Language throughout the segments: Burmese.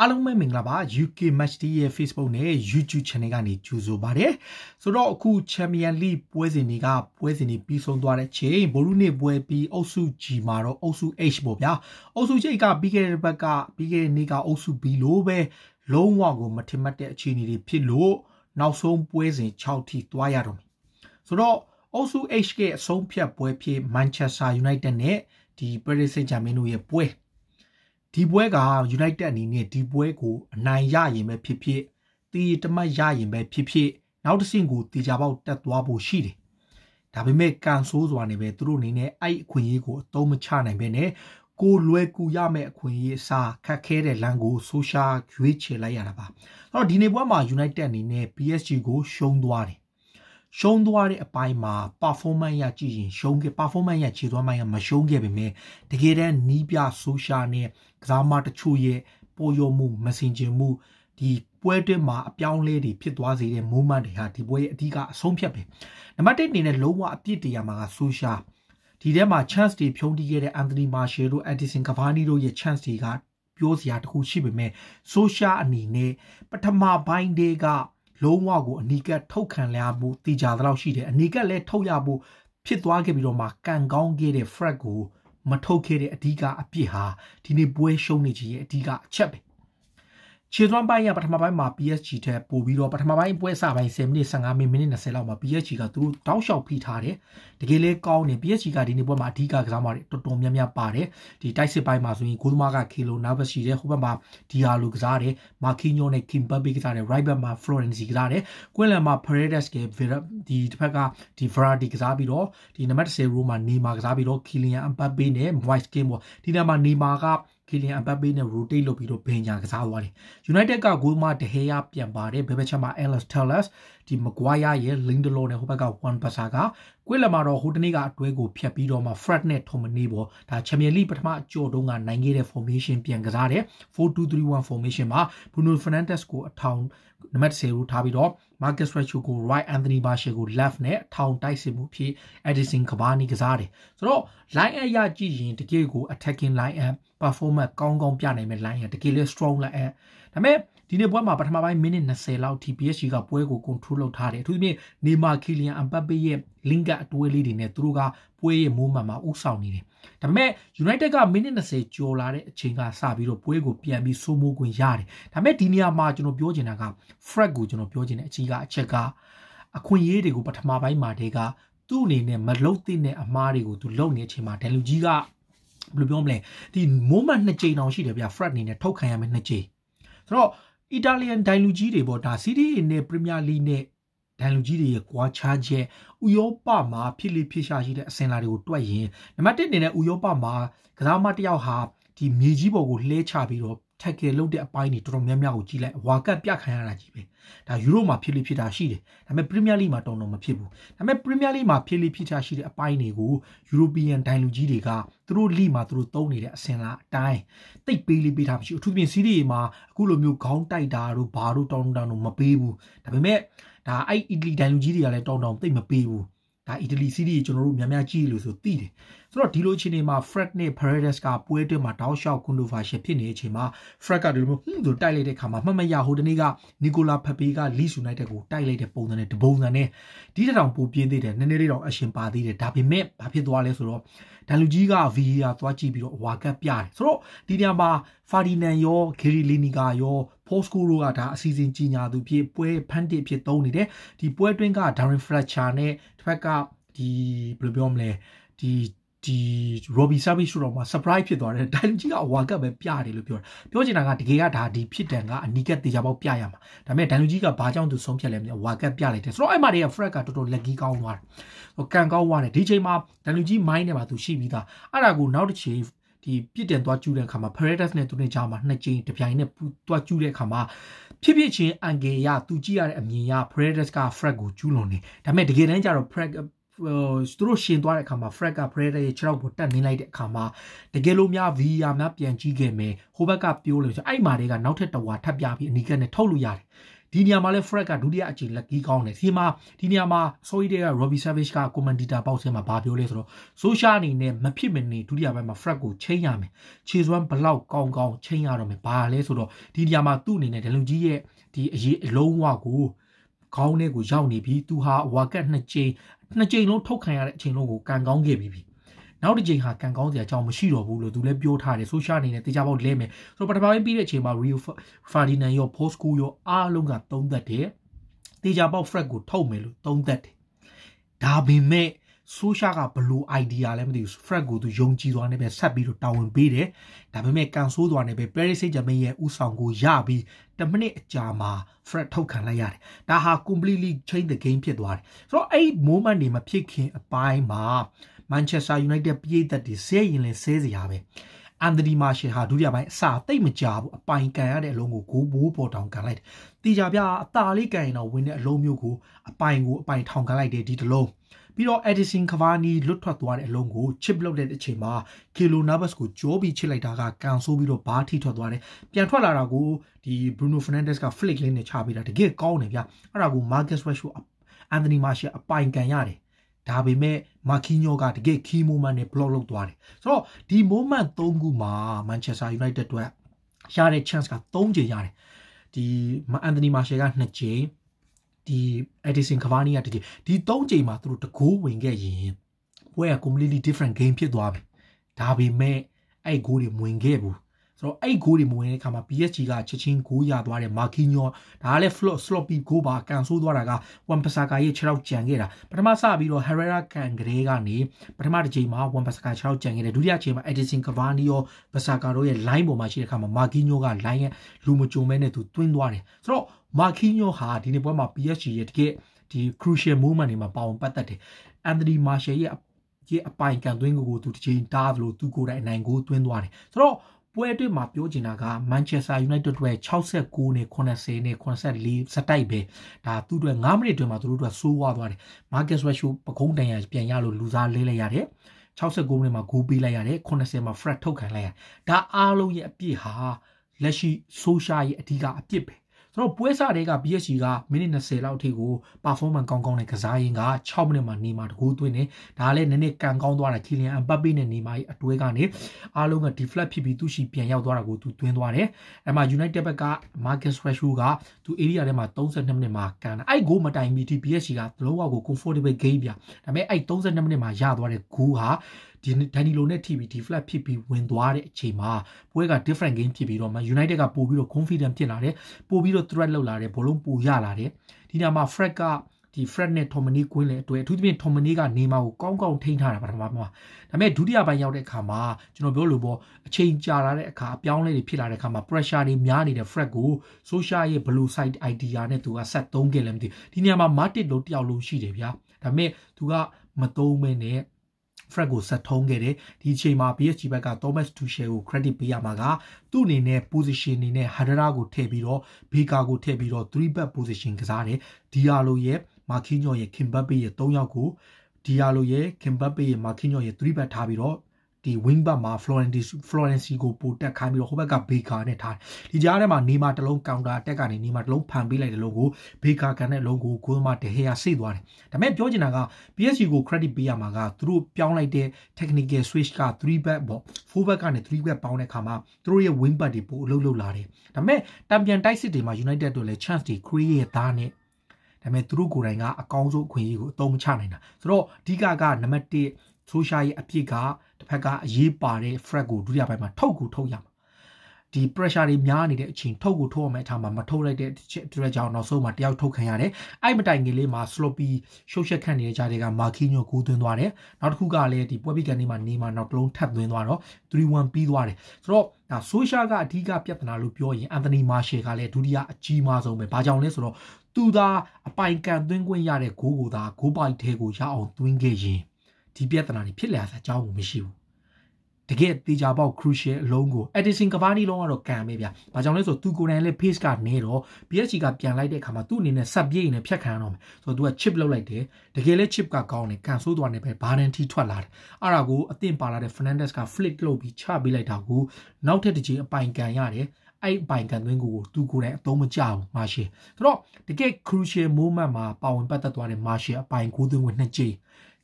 အားလုံးပဲမင်္ဂလာပါ UK Match Day ရဲ့ Facebook နဲ့ YouTube Channel ကနေကြိုဆိုပါရစေ။ဆိုတော့အခု Champion League ပွဲစဉ်တွေကပွဲစဉ်တွေပြီးဆုံးသွားတဲ့ချိန်ဘိုရုနေပွဲပြီးအုပ်စု G မှာတော့အုပ်စု H ပေါ့ဗျာ။အုပ်စု H ကပြီးခဲ့တဲ့ဘက်ကပြီးခဲ့တဲ့နေ့ကအုပ်စု B လို့ပဲလုံးဝကို မထင်မှတ်တဲ့အခြေအနေတွေဖြစ်လို့နောက်ဆုံးပွဲစဉ်6ထိသွားရတော့မယ်။ဆိုတော့အုပ်စု H ကအဆုံးဖြတ်ပွဲဖြစ် Manchester United နဲ့ဒီ Paris Saint-Germain တို့ရဲ့ပွဲ။ဒီပွဲက United အနေနဲ့ဒီပွဲကိုအနိုင်ရရင်ပဲဖြစ်ဖြစ်တီတမတ်ရရင်ပဲဖြစ်ဖြစ်နောက်တစ်ဆင့်ကိုတေချာပေါက်တက်သွားဖို့ရှိတယ်။ဒါပေမဲ့ကန်ဆိုးစွာနဲ့ပဲသူတို့အနေနဲ့အဲ့အခွင့်အရေးကိုအသုံးမချနိုင်ပဲနဲ့ကိုလွယ်ကူရမယ့်အခွင့်အရေးအစားခက်ခဲတဲ့လမ်းကိုဆိုရှာရွေးချယ်လိုက်ရတာပါ။အဲ့တော့ဒီနေ့ပွဲမှာ United အနေနဲ့ PSG ကိုရှုံးသွားတယ်ရှုံးသွားတဲ့အပိုင်းမှာ performance ရကြည့်ရင်ရှုံးခဲ့ performance ရခြေသွားမှရမရှုံးခဲ့ပေမဲ့တကယ်တမ်းနီးပြဆိုရှာနဲ့ကစားမတချို့ရဲ့ပေါ်ရောမှုမစင်ကျင်မှုဒီပွဲတွင်းမှာအပြောင်းလဲတွေဖြစ်သွားစေတဲ့ moment တွေဟာဒီပွဲရဲ့အဓိကအဆုံးဖြတ်ပဲနံပါတ်1အနေနဲ့လုံးဝအပြစ်တရားမှာကဆိုရှာဒီထဲမှာ chance တွေဖြုံးတီးခဲ့တဲ့ Anthony Martial တို့ Edison Cavani တို့ရဲ့ chance တွေကပြောစရာတခုရှိပေမဲ့ social အနေနဲ့ပထမပိုင်းတွေကလုံးဝကိုအနီကပ်ထုတ်ခံရဖို့တည်ကြသလောက်ရှိတယ်အနီကပ်လည်းထုတ်ရဖို့ဖြစ်သွားခဲ့ပြီးတော့မှကန်ကောင်းခဲ့တဲ့ frag ကိုမထုတ်ခဲ့တဲ့အဓိကအပြစ်ဟာဒီနေ့ပွဲရှုံးနေကြီးရဲ့အဓိကအချက်ပဲခြေသွမ်းပိုင်းကပထမပိုင်းမှာ PSG ထက်ပိုပြီးတော့ပထမပိုင်းပွဲစပိုင်း10မိနစ်15မိနစ်မိနစ်20လောက်မှာ PSG ကသူတို့တောက်လျှောက်ဖိထားတယ်တကယ်လေးကောင်းတယ် PSG ကဒီနေ့ပွဲမှာအဓိကကစားပါတယ်တော်တော်များများပါတယ်ဒီတိုက်စစ်ပိုင်းမှာဆိုရင်ဂိုးသမားကခေလိုနာဗက်ရှိတယ်ဟိုဘက်မှာဒီယာလိုကစားတယ်မာကီညိုနဲ့ကင်ဘပ်ဘေးကစားတယ် right back မှာ Florenzi ကစားတယ်ကွင်းလန်မှာ Paredes ကဒီတစ်ဖက်ကဒီ Vardy ကစားပြီးတော့ဒီနံပါတ်10 row မှာ Neymar ကစားပြီးတော့ Kylian Mbappe နဲ့ Moise Kean ပေါ့ဒီနေရာမှာ Neymar ကကီလီယန်အပတ်ပေးနဲ့ rotate လုပ်ပြီးတော့ဘင်ညာကစားသွားတယ် United ကဂိုးမတဟေယာပြန်ပါတယ်ဘယ်ဘက်ချက်မှာ Ellis Tellers ဒီ Maguire ရဲ့ Lindelof နဲ့ဟိုဘက်က Juan Pasa ကကွေ့လမှာတော့ဟိုတနေ့ကအတွဲကိုဖျက်ပြီးတော့မှ Fred နဲ့ Tomani ပေါ့ဒါ Champions League ပထမအကြော်တုန်းကနိုင်ခဲ့တဲ့ formation ပြန်ကစားတယ်4-2-3-1 formation မှာ Bruno Fernandes ကိုအထောင်နံပါတ်10ကိုထားပြီးတော့ Marcus Rashford ကို right Anthony Martial ကို left နဲ့ထောင်တိုက်စစ်မှုဖြစ် Edison Cavani ကစားတယ်ဆိုတော့ line up ရကြည့်ရင်တကယ်ကို attacking line up performance ကောင်းကောင်းပြနိုင်မဲ့ line up တကယ်လဲ strong line up ဒါပေမဲ့ဒီနေ့ပွဲမှာပထမပိုင်းမိနစ်20လောက်ထိ PSG ကပွဲကို control လုပ်ထားတယ်အထူးသဖြင့် Neymar Kylian Mbappe ရဲ့ link up အတွဲလေးတွေနဲ့သူတို့ကပွဲရဲ့ movement မှာဥဆောင်နေတယ်ဒါပေမဲ့ United ကမိနစ်20ကျော်လာတဲ့အချိန်ကစပြီးတော့ပွဲကိုပြန်ပြီးစိုးမိုးခွင့်ရတယ်ဒါပေမဲ့ဒီနေရာမှာကျွန်တော်ပြောချင်တာက Fred ကိုကျွန်တော်ပြောချင်တဲ့အချီကအချက်ကအခွင့်အရေးတွေကိုပထမပိုင်းမှာတည်းကသူ့အနေနဲ့မလုတ်သင့်တဲ့အမှားတွေကိုသူလုပ်နေတဲ့အချိန်မှာဒန်လူကြီးကဘယ်လိုပြောမလဲဒီ moment နှစ်ကြိမ်တောင်ရှိတယ်ဗျ Fred အနေနဲ့ထုတ်ခံရမယ်နှစ်ကြိမ်ဆိုတော့ Italian ဒိုင်လူကြီးတွေပေါ့ဒါ City နဲ့ Premier League နဲ့ဒန်လူကြီးတွေရဲ့ကွာခြားချက်ဥရောပမှာဖြစ်လေဖြစ်ရှာရှိတဲ့အစဉ်လာတွေကိုတွက်ရင်နံပါတ်1အနေနဲ့ဥရောပမှာကစားမတစ်ယောက်ဟာဒီမြေကြီးပေါ်ကိုလှဲချပြီးတော့ tackle လုပ်တဲ့အပိုင်းတွေတော်တော်များများကိုကြည့်လိုက်ဝါကတ်ပြခံရတာကြီးပဲဒါယူရိုမှာဖြစ်လိဖြစ်တာရှိတယ်ဒါပေမဲ့ Premier League မှာတော်တော်မဖြစ်ဘူးဒါပေမဲ့ Premier League မှာဖြစ်လိဖြစ်တာရှိတဲ့အပိုင်းတွေကို European ဒိုင်လူကြီးတွေကသူတို့ league မှာသူတို့သုံးနေတဲ့အစင်လားအတိုင်းတိတ်ပေးလေးပေးတာမရှိအထူးသဖြင့် Serie A မှာအခုလိုမျိုးခေါင်းတိုက်တာတို့ဘာတို့တောင်းတောင်းတို့မပေးဘူးဒါပေမဲ့ဒါအဲ့ Italy ဒိုင်လူကြီးတွေကလည်းတောင်းတောင်းတိတ်မပေးဘူးဒါ Italy Serie ကျွန်တော်တို့များများကြည့်လို့ဆိုသိတယ်ဆိုတော့ဒီလိုအခြေအနေမှာ Fred နဲ့ Paredes ကပွဲတွင်းမှာတောက်လျှောက် controversy ဖြစ်နေတဲ့အချိန်မှာ Fred ကဒီလိုမျိုးဟွန်းဆိုတိုက်လိုက်တဲ့အခါမှာမှတ်မရဟိုတနေ့က Nicola Pepe က Leeds United ကိုတိုက်လိုက်တဲ့ပုံစံနဲ့တပုံစံနဲ့ဒီတထောင်ပိုပြင်းသေးတယ်နည်းနည်းလေးတော့အရှင်ပါသေးတယ်ဒါပေမဲ့ဘာဖြစ်သွားလဲဆိုတော့ဒန်လူကြီးက VAR သွားကြည့်ပြီးတော့အဝါကပ်ပြတယ်ဆိုတော့ဒီနေရာမှာ Ferdinand ရော Gary Lineker ရော Postcoro ကဒါအစီအစဉ်ကြီးညာသူဖြစ်ပွဲဖန်တစ်ဖြစ်သုံးနေတယ်ဒီပွဲတွင်းက Darren Fletcher နဲ့တစ်ဖက်ကဒီဘယ်လိုပြောမလဲဒီဒီ Robbie Savage တို့တော့မှ surprise ဖြစ်သွားတယ်ဒိုင်လူကြီးကအဝါကပ်ပဲပြတယ်လို့ပြောတာပြောချင်တာကတကယ်ကဒါဒီဖြစ်တန်ကအနီးကပ်တေချာပေါက်ပြရမှာဒါပေမဲ့ဒိုင်လူကြီးကဘာကြောင့်သူဆုံးဖြတ်လဲမသိဘူးဝါကပ်ပြလိုက်တယ်ဆိုတော့အဲ့မှာတည်းက Fred ကတော်တော် lucky ကောင်းသွားတယ်ကန်ကောင်းသွားတယ်ဒီချိန်မှာဒိုင်လူကြီးမိုင်းနေမှာသူရှိပြီးသားအဲ့ဒါကိုနောက်တစ်ချိန်ဒီပြစ်တင်သွားကျူးတဲ့အခါမှာ Paredes နဲ့သူနဲ့ကြားမှာနှစ်ကြိမ်တပြိုင်နက်သွားကျူးတဲ့အခါမှာဖြစ်ဖြစ်ချင်းအန်ဂေရသူကြည့်ရတဲ့အမြင်ရ Paredes က Fred ကိုကျူးလွန်နေဒါပေမဲ့တကယ်တမ်းကျတော့ Fred ဟိုသူတို့ရှင်သွားတဲ့အခါမှာ Fred က Predator ရဲ့ခြေထောက်ကိုတတ်နင်းလိုက်တဲ့အခါမှာတကယ်လို့များ VR များပြန်ကြည့်ခဲ့မယ်ဟိုဘက်ကပြောလို့ဆိုအဲ့မှာတွေကနောက်ထပ်တဝါထပ်ပြပြီးအနီးကနဲ့ထုတ်လို့ရတယ်ဒီနေရာမှာလဲ Fred ကဒုတိယအကြိမ်လက်ကီးကောင်းတယ်ဒီမှာဒီနေရာမှာ sorry တဲ့က Robbie Savage က Commander box ထဲမှာဘာပြောလဲဆိုတော့ social အနေနဲ့မဖြစ်မနေဒုတိယပိုင်းမှာ Fred ကိုချိန်ရမယ်ခြေစွမ်းဘလောက် ကောင်းကောင်းချိန်ရတော့မယ်ဘာလဲဆိုတော့ဒီနေရာမှာသူ့အနေနဲ့ဒလုံကြီးရဲ့ဒီအရေးအလုံးဝကိုခေါင်းထဲကိုရောက်နေပြီသူဟာဝါကတ်နှစ်ကြိမ်နှစ်ကြိမ်လုံးထုတ်ခံရတဲ့အချိန်လုံးကိုကန်ကောင်းခဲ့ပြီးပြီနောက်တစ်ကြိမ်ဟာကန်ကောင်းစရာအကြောင်းမရှိတော့ဘူးလို့သူလည်းပြောထားတယ်ဆိုရှာအနေနဲ့တေချာပေါက်လဲမယ်ဆိုတော့ပထမပြီးတဲ့အချိန်မှာ Rio Ferdinand ရော Bosco ရောအားလုံးကသုံးသက်တယ်တေချာပေါက် Fred ကိုထုတ်မယ်လို့သုံးသက်တယ်ဒါပေမဲ့ဆိုရှာကဘလို့ idea လဲမသိဘူး Fred ကိုသူယုံကြည်သွားနေပဲဆက်ပြီးတော့တာဝန်ပေးတယ်ဒါပေမဲ့ကန်ဆိုးသွားနေပဲ Paris Saint-Germain ရဲ့ဥဆောင်ကိုရပြီးတမိနစ်အကြာမှာ Fred ထုတ်ခံလိုက်ရတယ်ဒါဟာ completely change the game ဖြစ်သွားတယ်ဆိုတော့အဲ့ moment တွေမဖြစ်ခင်အပိုင်းမှာ Manchester United ပြည်သက်တွေဆဲရင်လဲဆဲစရာပဲအန်ဒရီမာရှယ်ဟာဒုတိယပိုင်းအစာတိတ်မကြဘူးအပိုင်ကန်ရတဲ့အလုံးကိုဂိုးဘိုးပေါ်တောင်ကန်လိုက်တယ်။တီကြပြအသာလေးကန်ရင်တော့ဝင်းတဲ့အလုံးမျိုးကိုအပိုင်ကိုအပိုင်ထောင်ကန်လိုက်တယ်ဒီတလုံး။ပြီးတော့ Edison Cavani လွတ်ထွက်သွားတဲ့အလုံးကို chip လုပ်တဲ့အချိန်မှာ Kilo Navas ကိုကြိုးပြီးချစ်လိုက်တာကကန်ဆိုးပြီးတော့ဘာထိထွက်သွားတယ်ပြန်ထွက်လာတာကိုဒီ Bruno Fernandes က flick လေးနဲ့ချပေးတာတကယ်ကောင်းတယ်ဗျအဲ့ဒါကို Marcus Rashford Anthony Martial အပိုင်ကန်ရတယ်ဒါပေမဲ့မာကီညိုကတကယ်ခီမိုမန်နဲ့ block လုပ်သွားတယ်ဆိုတော့ဒီ moment ၃ခုမှာ Manchester United အတွက်ရတဲ့ chance က၃ကြိမ်ရတယ်ဒီအန်သနီမာရှယ်က2ကြိမ်ဒီ Edison Cavani ကတတိဒီ၃ချိန်မှာသူတို့တကိုးဝင်ခဲ့ရင်ပွဲက completely different game ဖြစ်သွားပြီဒါပေမဲ့အဲ့ goal တွေဝင်ခဲ့ဘူးဆိုတော့အဲ့ဂိုးတွေမဝင်တဲ့အခါမှာ PSG ကချက်ချင်းဂိုးရသွားတယ်မာကီညောဒါကလည်း flop sloppy ဂိုးပါကန်ဆိုးသွားတာကဝမ်ပဆာကာရဲ့6လောက်ကြံခဲ့တာပထမစပြီးတော့ Herrera ကန်ကလေးကနေပထမတစ်ချိန်မှာဝမ်ပဆာကာ6လောက်ကြံခဲ့တယ်ဒုတိယချိန်မှာ Edison Cavani ရောပဆာကာတို့ရဲ့ line ပေါ်မှာရှိတဲ့အခါမှာမာကီညောက line ရဲ့လူမကြုံမဲနဲ့သူတွင်းသွားတယ်ဆိုတော့မာကီညောဟာဒီနေ့ပွဲမှာ PSG ရဲ့တကယ်ဒီ crucial moment တွေမှာပါဝင်ပတ်သက်တယ် Anthony Martial ရဲ့ရဲ့အပိုင်ကန်သွင်းကိုကိုသူတစ်ချိန်တားသလိုသူကိုယ်တိုင်အနိုင်ကိုတွင်းသွားတယ်ဆိုတော့ပွဲအတွေ့မှာပြောချင်တာက Manchester United တို့ရဲ့69နဲ့80နဲ့84စတိုက်ပဲဒါသူတို့ရဲ့9မိနစ်အတွင်းမှာသူတို့ကဆိုးဝါးသွားတယ် Marcus Rashford ပကုံးတန်ရပြန်ရလို့လူစားလဲလိုက်ရတယ်69မိနစ်မှာဂိုးပေးလိုက်ရတယ်80မှာ Fred ထုတ်ခံလိုက်ရဒါအားလုံးရဲ့အပြစ်ဟာလက်ရှိဆိုရှာရဲ့အဓိကအပြစ်ပဲကျွန်တော်ပွဲစားတွေက PSG ကမိနစ်20လောက်ထိကို performance ကောင်းကောင်းနဲ့ကစားရင်းက6မိနစ်မှနေမှာတကူသွင်းနေဒါလည်းနည်းနည်းကန်ကောင်းသွားတာကီလီယန်အမ်ပတ်ပေနဲ့နေမှာရဲ့အတွဲကနေအားလုံးက deflect ဖြစ်ပြီးသူ့ရှိပြန်ရောက်သွားတာကိုသူသွင်းသွားတယ်အဲမှာ United ဘက်က Marcus Rashford ကသူ area ထဲမှာ32မိနစ်မှာကန်တာအဲ့ goal မတိုင်မီထိ PSG ကသလုံးဝကို comfortable game ပြဒါပေမဲ့အဲ့32မိနစ်မှာရသွားတဲ့ goal ဟာဒီဒန်နီလိုနဲ့ထိပြီးဒီ flat ဖြစ်ပြီးဝင်သွားတဲ့အချိန်မှာပွဲက different game ဖြစ်ပြီးတော့မှ United ကပို့ပြီးတော့ confident ဖြစ်လာတယ်ပို့ပြီးတော့ threat လောက်လာတယ်ဘောလုံးပိုရလာတယ်ဒီညမှာ Fred ကဒီ Fred နဲ့ Tomani ကွင်းလဲအတွဲအထူးသဖြင့် Tomani ကနေမှာကိုကောင်းကောင်းထိန်းထားတာပထမမှာဒါပေမဲ့ဒုတိယပိုင်းရောက်တဲ့အခါမှာကျွန်တော်ပြောလို့ပေါ့အချိန်ကြာလာတဲ့အခါအပြောင်းလဲတွေဖြစ်လာတဲ့အခါမှာ pressure တွေများနေတဲ့ Fred ကို Social ရဲ့ blue side idea နဲ့သူကဆက်သုံးခဲ့လည်းမသိဒီနေရာမှာ Matic လို့တယောက်လုံးရှိတယ်ဗျာဒါပေမဲ့သူကမသုံးမဲနဲ့ Fred ကိုဆက်ထုံးခဲ့တယ်ဒီအချိန်မှာ PSG ဘက်က Thomas Tuchel ကို credit ပေးရမှာကသူ့အနေနဲ့ position အနေနဲ့ Herrera ကိုထည့်ပြီးတော့ Baker ကိုထည့်ပြီးတော့ three back position ကစားတယ်ဒီယာလိုရဲ့ Marquinhos ရဲ့ Kimpembe ရဲ့၃ယောက်ကိုဒီယာလိုရဲ့ Kimpembe ရဲ့ Marquinhos ရဲ့3 back ထားပြီးတော့ဒီ wing back မှာ Florentino Florenzi ကိုပိုတက်ခိုင်းပြီးတော့ဟိုဘက်က Baker နဲ့ထားတယ်ဒီကြားထဲမှာနေမှာတစ်လုံး counter attack ကနေနေမှာတစ်လုံးဖန်ပေးလိုက်တဲ့လုံးကို Baker ကန်တဲ့လုံးကို Guzman De Gea စိတ်သွားတယ်ဒါပေမဲ့ပြောချင်တာက PSG ကို credit ပေးရမှာကသူတို့ပြောင်းလိုက်တဲ့ technical switch က3 back ပေါ့4 back ကနေ3 back ပေါင်းတဲ့အခါမှာသူတို့ရဲ့ wing back တွေပိုအလုပ်လုပ်လာတယ်ဒါပေမဲ့တံပြန်တိုက်စစ်တွေမှာ United တို့လည်း chance တွေ create သားနဲ့ဒါပေမဲ့သူတို့ကိုယ်တိုင်ကအကောင်းဆုံးအခွင့်အရေးကိုအသုံးမချနိုင်တာဆိုတော့အဓိကကနံပါတ်1ဆိုရှာရဲ့အပြစ်ကတစ်ဖက်ကအရေးပါတဲ့ fret ကိုဒုတိယပိုင်းမှာထုတ်ကိုထုတ်ရမှာဒီ pressure တွေများနေတဲ့အချိန်ထုတ်ကိုထုတ်ရမယ့်အထားမှာမထုတ်လိုက်တဲ့အတွက်ကြောင့်နောက်ဆုံးမှာတယောက်ထုတ်ခံရတယ်အဲ့မတိုင်ခင်လေးမှာ sloppy ရှုပ်ရှက်ခန့်နေတဲ့ကြားတွေက Marquinhos ကိုသွင်းသွားတယ်နောက်တစ်ခုကလည်းဒီပွဲပြီးကန်လေးမှာနေမှာနောက်တစ်လုံးထပ်သွင်းသွားတော့3-1ပြီးသွားတယ်ဆိုတော့ဒါ social ကအဓိကပြဿနာလို့ပြောရင် Anthony Martial ကလည်းဒုတိယအကြီးမားဆုံးပဲဘာကြောင့်လဲဆိုတော့သူသာအပိုင်ကန်သွင်းခွင့်ရတဲ့ဂိုးကိုသာဂိုးပိုက်ထဲကိုရအောင်သွင်းခဲ့ရင်ဒီပြဿနာတွေဖြစ်လာတာအကြောင်းကိုမရှိဘူးတကယ်တေချာပေါက် crucial အလုံးကို Edison Cavani လုံးကတော့ကံပဲဗျ။ဘာကြောင့်လဲဆိုတော့သူကိုယ်တိုင်လည်း pace ကနေတော့ PSG ကပြန်လိုက်တဲ့အခါမှာသူ့အနေနဲ့ဆက်ပြေးနေဖြတ်ခံရတော့မယ်။ဆိုတော့သူက chip လောက်လိုက်တယ်။တကယ်လဲ chip ကကောင်းတယ်။ကန်ဆိုးသွားနေပဲ Barden ထိထွက်လာတယ်။အဲ့ဒါကိုအသင့်ပါလာတဲ့ Fernandez က flick လုပ်ပြီးချပေးလိုက်တာကိုနောက်ထပ်တစ်ချိန်အပိုင်ကန်ရတယ်။ဲ့ပိုင်ကန်သွင်းကိုကိုသူကိုယ်တိုင်အသုံးမချဘူးမာရှယ်ဆိုတော့တကယ် crucial moment မှာပါဝင်ပတ်သက်သွားတဲ့မာရှယ်အပိုင်ကိုသွင်းကိုနှစ်ကြိမ်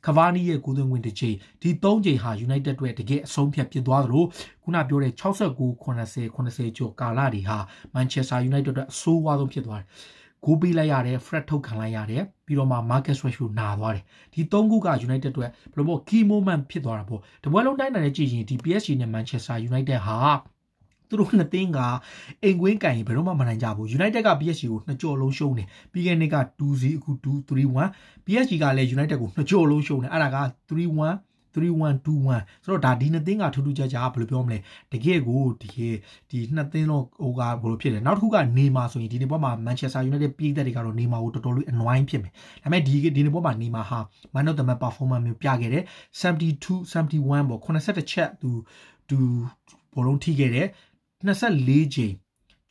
ကဗာနီရဲ့ကိုသွင်းဝင်တစ်ချိန်ဒီ၃ချိန်ဟာ United အတွက်တကယ်အဆုံးဖြတ်ဖြစ်သွားသလိုခုနပြောတဲ့69 80 80ကျော်ကာလတွေဟာ Manchester United အတွက်အဆိုးဝါးဆုံးဖြစ်သွားတယ်။ကိုပေးလိုက်ရတယ် Fred ထုတ်ခံလိုက်ရတယ်ပြီးတော့မှ Marcus Rashford နာသွားတယ်။ဒီ၃ခုက United အတွက်ဘယ်လိုပေါ့ key moment ဖြစ်သွားတာပေါ့။တပွဲလုံးတိုင်းနိုင်တဲ့ကြည့်ရင်ဒီ PSG နဲ့ Manchester United ဟာသူတို့နှစ်သင်းကအိမ်ကွင်းကန်ရင်ဘယ်တော့မှမနိုင်ကြဘူး United က PSG ကိုနှစ်ကြော်လုံးရှုံးတယ်ပြီးခဲ့နှစ်က2-0အခု2-3-1 PSG ကလည်း United ကိုနှစ်ကြော်လုံးရှုံးတယ်အဲ့ဒါက3-1 3121ဆိုတော့ဒါဒီနှစ်သင်းကထူးထူးခြားခြားဘယ်လိုပြောမလဲတကယ်ကိုဒီဒီနှစ်သင်းတော့ဟိုကဘယ်လိုဖြစ်လဲနောက်တစ်ခုကနေမှာဆိုရင်ဒီနေ့ပွဲမှာ Manchester United ပြည်သက်တွေကတော့နေမှာကိုတော်တော်လေး annoying ဖြစ်မယ်ဒါပေမဲ့ဒီဒီနေ့ပွဲမှာနေမှာဟာ man of the match performance မျိုးပြခဲ့တယ်72 71ပေါ့81ချက်သူသူဘောလုံးထိခဲ့တယ်24ချိန်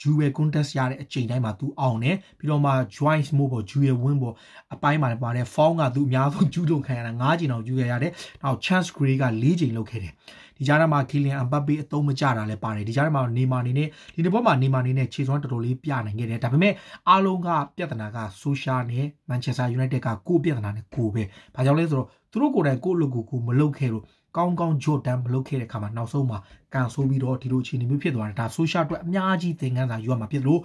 jewel contest ရတဲ့အချိန်တိုင်းမှာသူအောင်တယ်ပြီးတော့မှ joints မို့ပေါ့ jewel win ပေါ့အပိုင်းမှာလည်းပါတယ် foul ကသူအများဆုံးကျူးလွန်ခံရတာ9ချိန်အောင်ကျူးရရတယ်နောက် chance gray က4ချိန်လောက်ခဲ့တယ်ဒီကြားထဲမှာ Kylian Mbappe အသုံးမကျတာလည်းပါတယ်ဒီကြားထဲမှာ Neymar နေနဲ့ဒီတစ်ပတ်မှာ Neymar နေနဲ့ခြေစွမ်းတော်တော်လေးပြနိုင်ခဲ့တယ်ဒါပေမဲ့အားလုံးကပြဿနာက Social နဲ့ Manchester United ကကိုယ့်ပြဿနာနဲ့ကိုယ်ပဲဘာကြောင့်လဲဆိုတော့သူတို့ကိုယ်တိုင်ကိုယ့်အလုပ်ကိုကိုယ်မလုပ်ခဲ့လို့ကောင်းကောင်းဂျိုဒန်ဘလုတ်ခဲ့တဲ့ခါမှာနောက်ဆုံးမှာကန်ဆိုးပြီးတော့ဒီလိုအခြေအနေမျိုးဖြစ်သွားတယ်ဒါဆိုရှာအတွက်အများကြီးသင်ခန်းစာယူရမှာဖြစ်လို့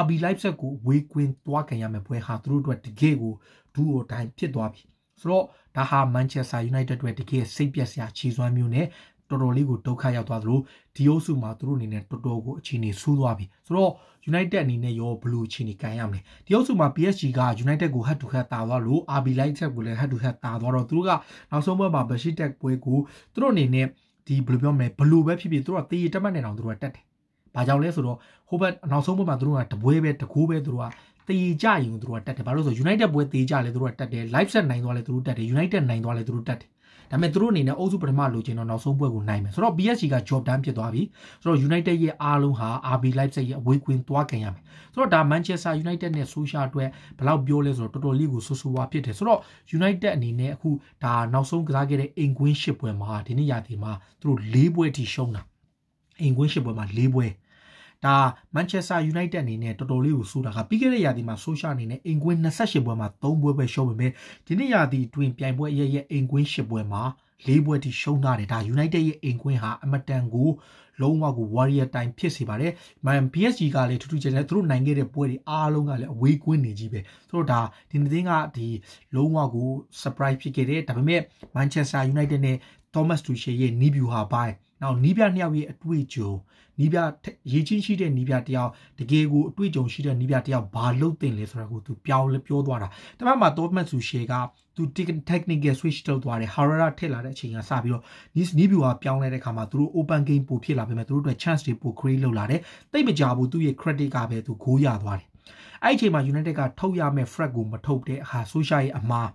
RB Leipzig ကိုဝေကွင်းသွားခံရမယ့်ပွဲဟာသူတို့အတွက်တကယ်ကိုဒူအိုတိုင်းဖြစ်သွားပြီဆိုတော့ဒါဟာ Manchester United အတွက်တကယ်စိတ်ပျက်စရာခြေစွမ်းမျိုးနဲ့တော်တော်လေးကိုဒုက္ခရောက်သွားသလိုဒီအုပ်စုမှာသူတို့အနေနဲ့တော်တော်ကိုအခြေအနေဆိုးသွားပြီဆိုတော့ United အနေနဲ့ရောဘလို့အခြေအနေကန်ရမလဲဒီအုပ်စုမှာ PSG က United ကို head to head တာသွားလို့ RB Leipzig ကိုလည်း head to head တာသွားတော့သူတို့ကနောက်ဆုံးပွဲမှာ Besiktas ပွဲကိုသူတို့အနေနဲ့ဒီဘယ်လိုပြောမလဲဘလို့ပဲဖြစ်ဖြစ်သူတို့ကတေးတက်မှတ်နေအောင်သူတို့ကတက်တယ်။ဘာကြောင့်လဲဆိုတော့ဟိုဘက်နောက်ဆုံးဘက်မှာသူတို့ကတပွဲပဲတကိုးပဲသူတို့ကတေးကြရင်သူတို့ကတက်တယ်။ဘာလို့ဆို United ပွဲတေးကြလဲသူတို့ကတက်တယ်။ Leipzig နိုင်သွားလဲသူတို့တက်တယ်။ United နိုင်သွားလဲသူတို့တက်တယ်။ဒါပေမဲ့သူတို့အနေနဲ့အုပ်စုပထမလိုချင်တော့နောက်ဆုံးပွဲကိုနိုင်မယ်ဆိုတော့ PSG က job done ဖြစ်သွားပြီဆိုတော့ United ရဲ့အားလုံးဟာ RB Leipzig ရဲ့အဝေးကွင်းသွားခံရမယ်ဆိုတော့ဒါ Manchester United နဲ့ Social အတွက်ဘယ်လောက်ပြောလဲဆိုတော့တော်တော်လေးကိုဆူဆူဝါဖြစ်တယ်ဆိုတော့ United အနေနဲ့အခုဒါနောက်ဆုံးကစားခဲ့တဲ့အိမ်ကွင်း၈ပွဲမှာဒီနေ့ရာသီမှာသူတို့၄ပွဲထိရှုံးတာအိမ်ကွင်း၈ပွဲမှာ၄ပွဲဒါမန်ချက်စတာယူနိုက်တက်အနေနဲ့တော်တော်လေးကိုစိုးတာကပြီးခဲ့တဲ့ရာသီမှာဆိုရှာအနေနဲ့အင်ကွင်း28ပွဲမှာ3ပွဲပဲရှုံးပေမဲ့ဒီနေ့ရာသီတွင်ပြိုင်ပွဲရဲ့ရဲ့အင်ကွင်း10ပွဲမှာ၄ပွဲထိရှုံးထားတယ်ဒါ United ရဲ့အင်ကွင်းဟာအမတန်ကိုလုံးဝကို warrior time ဖြစ်စေပါတယ် PSG ကလည်းထူးထူးခြားခြားသူတို့နိုင်ခဲ့တဲ့ပွဲတွေအားလုံးကလည်းအဝေးကွင်းနေကြီးပဲသူတို့ဒါဒီနေ့ကဒီလုံးဝကို surprise ဖြစ်ခဲ့တယ်ဒါပေမဲ့ Manchester United နဲ့ Thomas Tuchel ရဲ့နီးဗျူဟာပိုင်းနောက်နီးဗျနှစ်ယောက်ရဲ့အတွေ့အကြုံနီးပြရေချင်းရှိတဲ့နီးပြတရားတကယ်ကိုအတွေ့အကြုံရှိတဲ့နီးပြတရားဘာလို့တင်လဲဆိုတာကိုသူပြောင်းလဲပြောသွားတာတမမှာတော့မတ်ဆူရှေကသူ technical switch ထုတ်သွားတယ် Harara ထည့်လာတဲ့အချိန်ကစပြီးတော့ new view ကပြောင်းလဲတဲ့ခါမှာသူတို့ open game ပိုဖြစ်လာပေမဲ့သူတို့အတွက် chance တွေပို create လုပ်လာတယ်တိတ်မကြဘူးသူ့ရဲ့ credit ကပဲသူဂိုးရသွားတယ်အဲ့ဒီအချိန်မှာ United ကထုတ်ရမယ့် frag ကိုမထုတ်တဲ့အခါ Social ရဲ့အမှား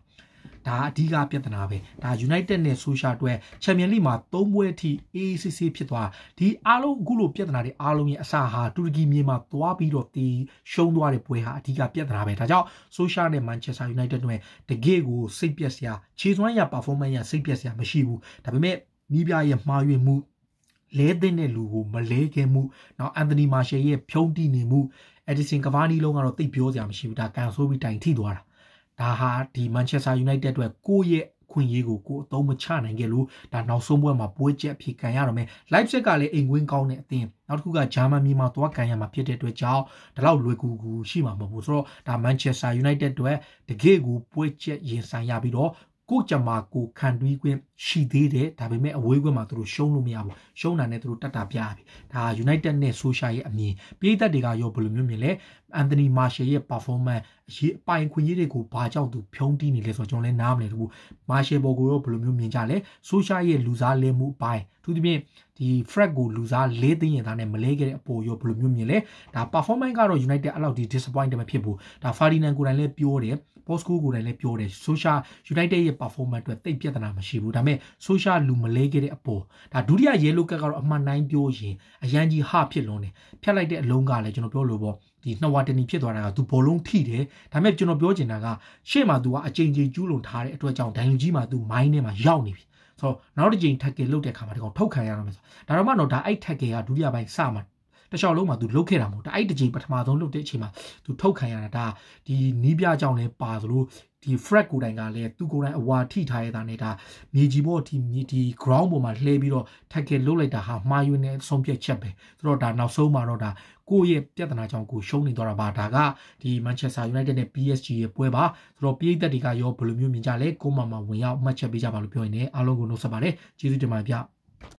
ဒါအဓိကပြဿနာပဲဒါ United နဲ့ Social အတွက် Champions League မှာ၃ပွဲအထိ ACC ဖြစ်သွားဒီအားလုံးအခုလိုပြဿနာတွေအားလုံးရဲ့အစဟာတူရကီမြေမှာသွားပြီးတော့တီးရှုံးသွားတဲ့ပွဲဟာအဓိကပြဿနာပဲဒါကြောင့် Social နဲ့ Manchester United တို့ရဲ့တကယ့်ကိုစိတ်ပျက်စရာခြေစွမ်းရ performance ရစိတ်ပျက်စရာမရှိဘူးဒါပေမဲ့မိပြရဲ့မှားယွင်းမှုလဲတဲ့တဲ့လူကိုမလဲခဲ့မှုနောက်အန်တိုနီမာရှယ်ရဲ့ဖြုံးတိနေမှုအက်ဒီဆင်ကဗာနီလုံးကတော့တိတ်ပြောစရာမရှိဘူးဒါကန်ဆိုးပြီးတိုင်ထိသွားတာဒါဟာဒီ Manchester United အတွက်ကိုယ့်ရဲ့ခွင့်ရေးကိုကိုအသုံးမချနိုင်ခဲ့လို့ဒါနောက်ဆုံးပွဲမှာပွဲချက်ဖြစ်ခံရတော့မယ် Leipzig ကလည်းအိမ်ကွင်းကောင်းတဲ့အသင်းနောက်တစ်ခုကဂျာမန်မြေမှာသွားခံရမှာဖြစ်တဲ့အတွက်ကြောင့်ဒီလောက်လွယ်ကူကူရှိမှာမဟုတ်ဘူးဆိုတော့ဒါ Manchester United အတွက်တကယ့်ကိုပွဲချက်ရင်ဆိုင်ရပြီးတော့ကိုကြမှာကိုခံတွေးခွင့်ရှိသေးတယ်ဒါပေမဲ့အဝေးခွင့်မှာသူတို့ရှုံးလို့မရဘူးရှုံးတာနဲ့သူတို့တတ်တာပြရပြီဒါ United နဲ့ Social ရဲ့အမြင်ပြည်သက်တွေကရောဘယ်လိုမျိုးမြင်လဲအန်သနီမာရှယ်ရဲ့ performance အရေးအပိုင်ခွင့်ကြီးတွေကိုဘာကြောင့်သူဖြုံးတီးနေလဲဆိုတော့ကျွန်တော်လည်းနားမလည်ဘူးမာရှယ်ဘော်ကိုတော့ဘယ်လိုမျိုးမြင်ကြလဲဆိုရှာရဲ့လူစားလဲမှုအပိုင်းသူသဖြင့်ဒီ Fred ကိုလူစား၄သိန်းရသားနဲ့မလဲခဲ့တဲ့အပေါ်ရောဘယ်လိုမျိုးမြင်လဲဒါ performance ကတော့ United အဲ့လောက်ဒီ disappoint မဖြစ်ဘူးဒါ Ferdinand ကိုယ်တိုင်လည်းပြောတယ် Bosco ကိုယ်တိုင်လည်းပြောတယ် Social United ရဲ့ performance အတွက်တိတ်ပြဿနာမရှိဘူးဒါပေမဲ့ Social လူမလဲခဲ့တဲ့အပေါ်ဒါဒုတိယ yellow card ကတော့အမှန်တိုင်းပြောရင်အရန်ကြီးဟဖြစ်လွန်းတယ်ဖြတ်လိုက်တဲ့အလုံးကလည်းကျွန်တော်ပြောလို့ပေါ့ဒီနှစ်ဝတနီဖြစ်သွားတာက तू ဘောလုံးထိတယ်ဒါပေမဲ့ကျွန်တော်ပြောချင်တာကရှေ့မှာ तू ကအချိန်ချင်းကျူးလွန်ထားတဲ့အတွက်ကြောင့်ဒိုင်ယူကြီးမှာ तू မိုင်းထဲမှာရောက်နေပြီဆိုတော့နောက်တစ်ချိန် tackle လုပ်တဲ့အခါမှာဒီကောင်ထုတ်ခံရတော့မယ်ဆိုတော့ဒါတော့မှတော့ဒါအဲ့ tackle ကဒုတိယပိုင်းစမှာတခြားလုံးမှာသူလုတ်ခဲ့တာမဟုတ်ဒါအဲ့ဒီတစ်ချိန်ပထမဆုံးလုတ်တဲ့အချိန်မှာသူထုတ်ခံရတာဒါဒီနီးပြကြောင့်လည်းပါသလိုဒီ frag ကိုယ်တိုင်ကလည်းသူကိုယ်တိုင်အဝါထိထားရတာနဲ့ဒါမြေကြီးပေါ်ဒီဒီ ground ပေါ်မှာလှဲပြီးတော့ tackle လုတ်လိုက်တာဟာမှားယွင်းတဲ့ဆုံးဖြတ်ချက်ပဲဆိုတော့ဒါနောက်ဆုံးမှာတော့ဒါကိုယ့်ရဲ့ပြဿနာကြောင့်ကိုရှုံးနေသွားတာပါဒါကဒီ Manchester United နဲ့ PSG ရဲ့ပွဲပါဆိုတော့ပြည်သက်တွေကရောဘယ်လိုမျိုးမြင်ကြလဲကိုမမဝင်ရောက်မှတ်ချက်ပေးကြပါလို့ပြောရင်လည်းအားလုံးကိုနှုတ်ဆက်ပါတယ်ကျေးဇူးတင်ပါတယ်ဗျ